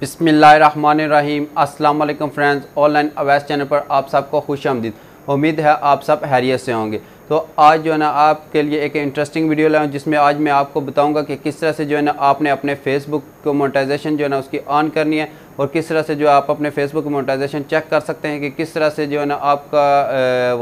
बिसमीम अल्लाम friends online Awais channel पर आप सबको खुश आमदीद उम्मीद है आप सब हैरियत से होंगे तो आज जो है ना आपके लिए एक इंटरेस्टिंग वीडियो लाया जिसमें आज मैं आपको बताऊंगा कि किस तरह से जो है ना आपने अपने फेसबुक को मोनेटाइजेशन जो है ना उसकी ऑन करनी है और किस तरह से जो आप अपने फेसबुक मोनेटाइजेशन चेक कर सकते हैं कि किस तरह से जो है ना आपका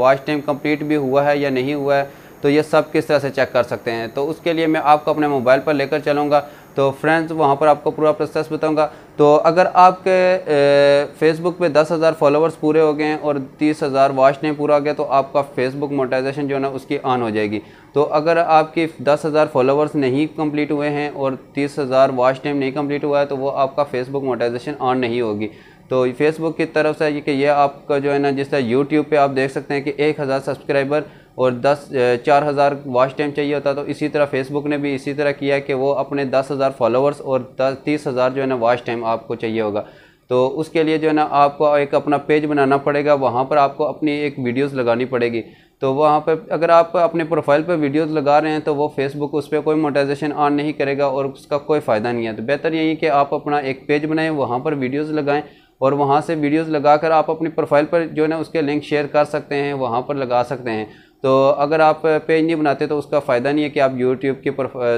वॉच टाइम कम्प्लीट भी हुआ है या नहीं हुआ है तो ये सब किस तरह से चेक कर सकते हैं तो उसके लिए मैं आपको अपने मोबाइल पर लेकर चलूँगा तो फ्रेंड्स वहाँ पर आपको पूरा प्रोसेस बताऊँगा तो अगर आपके फेसबुक पे दस हज़ार फॉलोअर्स पूरे हो गए हैं और तीस हज़ार वॉच नहीं पूरा हो गया तो आपका फेसबुक मोटाइजेशन जो है ना उसकी ऑन हो जाएगी तो अगर आपकी दस हज़ार फॉलोवर्स नहीं कंप्लीट हुए हैं और तीस हज़ार वॉच टाइम नहीं कंप्लीट हुआ है तो वो आपका फेसबुक मोटाइजेशन ऑन नहीं होगी तो फेसबुक की तरफ से कि ये आपका जो है ना जिस तरह यूट्यूब पे आप देख सकते हैं कि एक हज़ार सब्सक्राइबर और दस चार हज़ार वॉच टाइम चाहिए होता तो इसी तरह फेसबुक ने भी इसी तरह किया कि वो अपने दस हज़ार फॉलोअर्स और दस तीस हज़ार जो है ना वॉच टाइम आपको चाहिए होगा तो उसके लिए जो है ना आपको एक अपना पेज बनाना पड़ेगा वहाँ पर आपको अपनी एक वीडियोज़ लगानी पड़ेगी तो वहाँ पर अगर आप अपने प्रोफाइल पर वीडियोज़ लगा रहे हैं तो वो फेसबुक उस पर कोई मोटाइजेशन ऑन नहीं करेगा और उसका कोई फ़ायदा नहीं है तो बेहतर यही कि आप अपना एक पेज बनाएं वहाँ पर वीडियोज़ लगाएँ और वहाँ से वीडियोज़ लगा कर आप अपनी प्रोफाइल पर जो है ना उसके लिंक शेयर कर सकते हैं वहाँ पर लगा सकते हैं तो अगर आप पेज नहीं बनाते तो उसका फ़ायदा नहीं है कि आप यूट्यूब की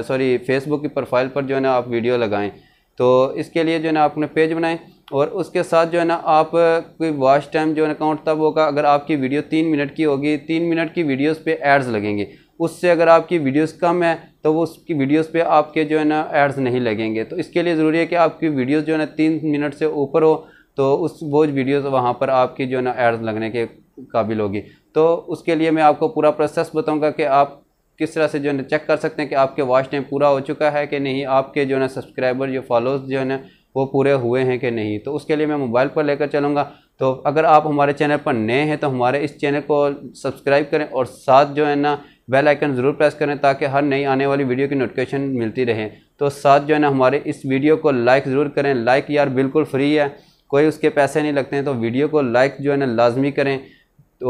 सॉरी फेसबुक की प्रोफाइल पर जो है ना आप वीडियो लगाएं तो इसके लिए जो है ना आपने पेज बनाएं और उसके साथ जो है ना आप कोई वॉच टाइम जो है अकाउंट तब होगा अगर आपकी वीडियो तीन मिनट की होगी तीन मिनट की वीडियोस पे एड्स लगेंगे उससे अगर आपकी वीडियोस कम है तो वो उसकी वीडियोस पे आपके जो है ना एड्स नहीं लगेंगे तो इसके लिए ज़रूरी है कि आपकी वीडियोस जो है ना तीन मिनट से ऊपर हो तो उस वो वीडियोस वहाँ पर आपकी जो है ना एड्स लगने के काबिल होगी तो उसके लिए मैं आपको पूरा प्रोसेस बताऊँगा कि आप किस तरह से जो है चेक कर सकते हैं कि आपके वॉच टाइम पूरा हो चुका है कि नहीं आपके जो है ना सब्सक्राइबर जो फॉलोअर्स जो है ना वो पूरे हुए हैं कि नहीं तो उसके लिए मैं मोबाइल पर लेकर चलूँगा तो अगर आप हमारे चैनल पर नए हैं तो हमारे इस चैनल को सब्सक्राइब करें और साथ जो है ना बेल आइकन ज़रूर प्रेस करें ताकि हर नई आने वाली वीडियो की नोटिफिकेशन मिलती रहे तो साथ जो है ना हमारे इस वीडियो को लाइक ज़रूर करें लाइक यार बिल्कुल फ्री है कोई उसके पैसे नहीं लगते हैं तो वीडियो को लाइक जो है ना लाजमी करें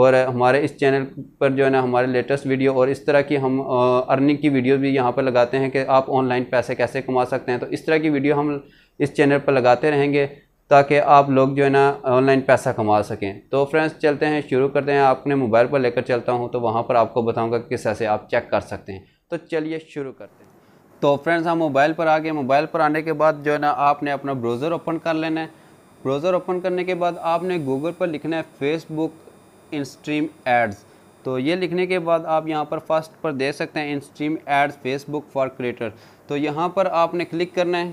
और हमारे इस चैनल पर जो है ना हमारे लेटेस्ट वीडियो और इस तरह की हम अर्निंग की वीडियो भी यहाँ पर लगाते हैं कि आप ऑनलाइन पैसे कैसे कमा सकते हैं तो इस तरह की वीडियो हम इस चैनल पर लगाते रहेंगे ताकि आप लोग जो है ना ऑनलाइन पैसा कमा सकें तो फ्रेंड्स चलते हैं शुरू करते हैं अपने मोबाइल पर लेकर चलता हूँ तो वहाँ पर आपको बताऊँगा किस तरह से आप चेक कर सकते हैं तो चलिए शुरू करते हैं तो फ्रेंड्स हम मोबाइल पर आ गए मोबाइल पर आने के बाद जो है ना आपने अपना ब्राउज़र ओपन कर लेना है ब्राउज़र ओपन करने के बाद आपने गूगल पर लिखना है फेसबुक इंस्ट्रीम एड्स तो ये लिखने के बाद आप यहाँ पर फर्स्ट पर दे सकते हैं instream ads Facebook for creator तो यहाँ पर आपने क्लिक करना है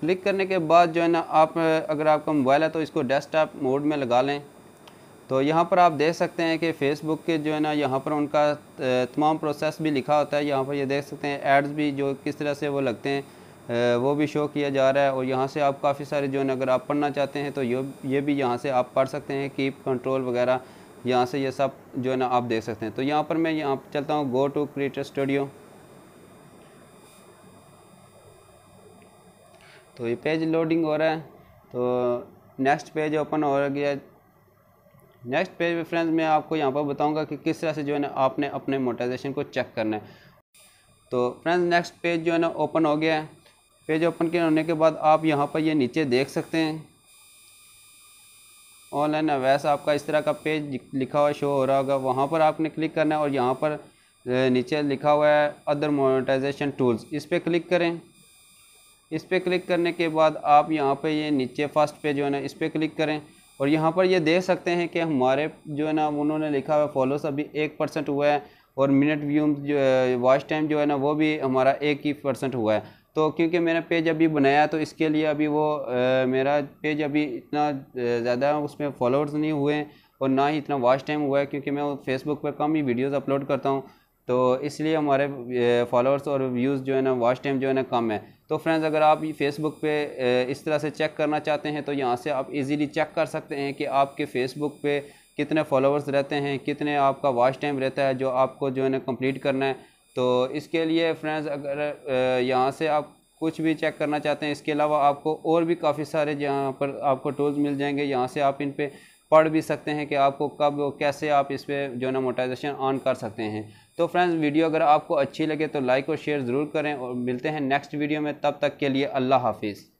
क्लिक करने के बाद जो है ना आप अगर आपका मोबाइल है तो इसको डेस्कटॉप मोड में लगा लें तो यहाँ पर आप देख सकते हैं कि फ़ेसबुक के जो है ना यहाँ पर उनका तमाम प्रोसेस भी लिखा होता है यहाँ पर ये यह देख सकते हैं एड्स भी जो किस तरह से वो लगते हैं वो भी शो किया जा रहा है और यहाँ से आप काफ़ी सारे जो है अगर आप पढ़ना चाहते हैं तो ये भी यहाँ से आप पढ़ सकते हैं कीप कंट्रोल वगैरह यहाँ से ये यह सब जो है ना आप देख सकते हैं तो यहाँ पर मैं यहाँ चलता हूँ गो टू क्रिएटर स्टूडियो तो ये पेज लोडिंग हो रहा है तो नेक्स्ट पेज ओपन हो गया नेक्स्ट पेज फ्रेंड्स मैं आपको यहाँ पर बताऊँगा कि किस तरह से जो है ना आपने अपने मोटाइजेशन को चेक करना है तो फ्रेंड्स नेक्स्ट पेज जो है ना ओपन हो गया है पेज ओपन के होने के बाद आप यहाँ पर ये नीचे देख सकते हैं ऑनलाइन अवैस आपका इस तरह का पेज लिखा हुआ शो हो रहा होगा वहाँ पर आपने क्लिक करना है और यहाँ पर नीचे लिखा हुआ है अदर मोनेटाइजेशन टूल्स इस पर क्लिक करें इस पर क्लिक करने के बाद आप यहाँ पर ये नीचे फर्स्ट पेज जो है ना इस पर क्लिक करें और यहाँ पर ये देख सकते हैं कि हमारे जो है ना उन्होंने लिखा हुआ फॉलोस अभी एक परसेंट हुआ है और मिनट व्यूम जो वॉच टाइम जो है ना वो भी हमारा एक ही परसेंट हुआ है तो क्योंकि मैंने पेज अभी बनाया तो इसके लिए अभी वो आ, मेरा पेज अभी इतना ज़्यादा उसमें फॉलोअर्स नहीं हुए और ना ही इतना वाच टाइम हुआ है क्योंकि मैं फेसबुक पर कम ही वीडियोज़ अपलोड करता हूँ तो इसलिए हमारे फॉलोअर्स और व्यूज़ जो है ना वाच टाइम जो है ना कम है तो फ्रेंड्स अगर आप फेसबुक पे इस तरह से चेक करना चाहते हैं तो यहाँ से आप इजीली चेक कर सकते हैं कि आपके फेसबुक पे कितने फॉलोअर्स रहते हैं कितने आपका वाच टाइम रहता है जो आपको जो है ना कम्प्लीट करना है तो इसके लिए फ्रेंड्स अगर यहाँ से आप कुछ भी चेक करना चाहते हैं इसके अलावा आपको और भी काफ़ी सारे जहाँ पर आपको टूल्स मिल जाएंगे यहाँ से आप इन पर पढ़ भी सकते हैं कि आपको कब कैसे आप इस पर जो ना मोटाइजेशन ऑन कर सकते हैं तो फ्रेंड्स वीडियो अगर आपको अच्छी लगे तो लाइक और शेयर ज़रूर करें और मिलते हैं नेक्स्ट वीडियो में तब तक के लिए अल्लाह हाफिज़